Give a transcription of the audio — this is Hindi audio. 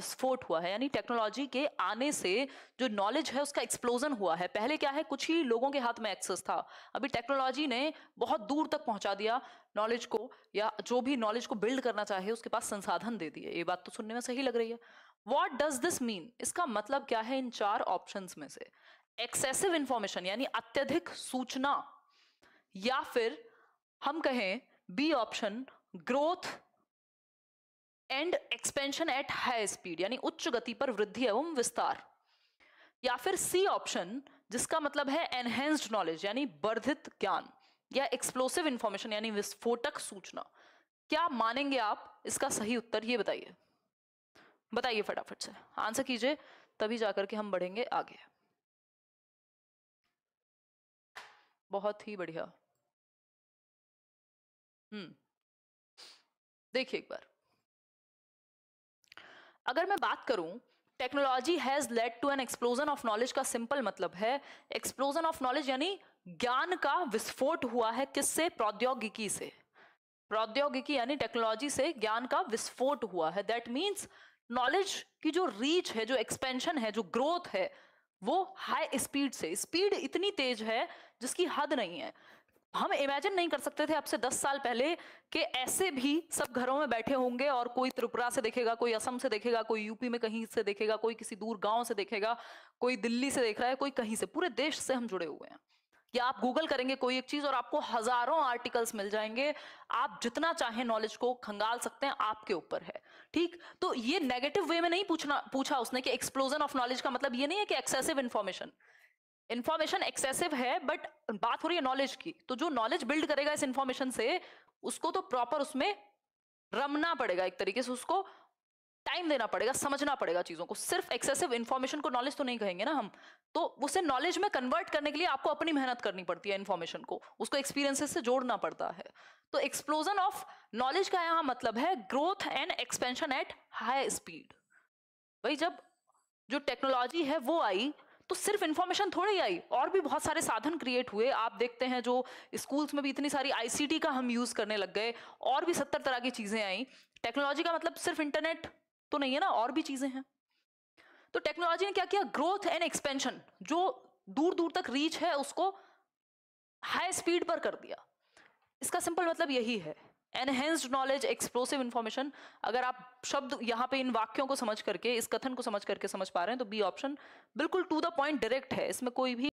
विस्फोट हुआ है यानी टेक्नोलॉजी के आने से जो नॉलेज है उसका एक्सप्लोजन हुआ है पहले क्या है कुछ ही लोगों के हाथ में एक्सेस था अभी टेक्नोलॉजी ने बहुत दूर तक पहुंचा दिया नॉलेज को या जो भी नॉलेज को बिल्ड करना चाहे उसके पास संसाधन दे दिए ये बात तो सुनने में सही लग रही है वॉट डज दिस मीन इसका मतलब क्या है इन चार ऑप्शन में से एक्सेसिव इंफॉर्मेशन यानी अत्यधिक सूचना या फिर हम कहें B option growth and expansion at high speed यानी उच्च गति पर वृद्धि एवं विस्तार या फिर सी ऑप्शन जिसका मतलब है एनहेंस्ड नॉलेज यानी वर्धित ज्ञान या एक्सप्लोसिव इंफॉर्मेशन यानी विस्फोटक सूचना क्या मानेंगे आप इसका सही उत्तर ये बताइए बताइए फटाफट से आंसर कीजिए तभी जाकर के हम बढ़ेंगे आगे बहुत ही बढ़िया हम्म देखिए एक बार अगर मैं बात करूं technology has led to an explosion of knowledge का सिंपल मतलब है एक्सप्लोजन ऑफ नॉलेज यानी ज्ञान का विस्फोट हुआ है किससे प्रौद्योगिकी से प्रौद्योगिकी यानी टेक्नोलॉजी से ज्ञान का विस्फोट हुआ है दैट मीन्स नॉलेज की जो रीच है जो एक्सपेंशन है जो ग्रोथ है वो हाई स्पीड से स्पीड इतनी तेज है जिसकी हद नहीं है हम इमेजिन नहीं कर सकते थे आपसे दस साल पहले कि ऐसे भी सब घरों में बैठे होंगे और कोई त्रिपुरा से देखेगा कोई असम से देखेगा कोई यूपी में कहीं से देखेगा कोई किसी दूर गांव से देखेगा कोई दिल्ली से देख रहा है कोई कहीं से पूरे देश से हम जुड़े हुए हैं या आप गूगल करेंगे कोई एक चीज और आपको हजारों आर्टिकल्स मिल जाएंगे आप जितना चाहे नॉलेज को खंगाल सकते हैं आपके ऊपर है ठीक तो ये नेगेटिव वे में नहीं पूछना पूछा उसने कि एक्सप्लोजन ऑफ नॉलेज का मतलब ये नहीं है कि एक्सेसिव इन्फॉर्मेशन इन्फॉर्मेशन एक्सेसिव है बट बात हो रही है नॉलेज की तो जो नॉलेज बिल्ड करेगा इस इन्फॉर्मेशन से उसको तो प्रॉपर उसमें रमना पड़ेगा एक तरीके से उसको टाइम देना पड़ेगा समझना पड़ेगा चीजों को सिर्फ एक्सेसिव इन्फॉर्मेशन को नॉलेज तो नहीं कहेंगे ना हम तो उसे नॉलेज में कन्वर्ट करने के लिए आपको अपनी मेहनत करनी पड़ती है इन्फॉर्मेशन को उसको एक्सपीरियंसेस से जोड़ना पड़ता है तो एक्सप्लोजन ऑफ नॉलेज का यहां मतलब है growth and expansion at high speed भाई जब जो टेक्नोलॉजी है वो आई तो सिर्फ इन्फॉर्मेशन थोड़ी आई और भी बहुत सारे साधन क्रिएट हुए आप देखते हैं जो स्कूल्स में भी इतनी सारी आईसीटी का हम यूज करने लग गए और भी सत्तर तरह की चीजें आई टेक्नोलॉजी का मतलब सिर्फ इंटरनेट तो नहीं है ना और भी चीजें हैं तो टेक्नोलॉजी ने क्या किया ग्रोथ एंड एक्सपेंशन जो दूर दूर तक रीच है उसको हाई स्पीड पर कर दिया इसका सिंपल मतलब यही है एनहेंस्ड नॉलेज एक्सप्लोसिव इन्फॉर्मेशन अगर आप शब्द यहाँ पे इन वाक्यों को समझ करके इस कथन को समझ करके समझ पा रहे हैं तो बी ऑप्शन बिल्कुल टू द पॉइंट डायरेक्ट है इसमें कोई भी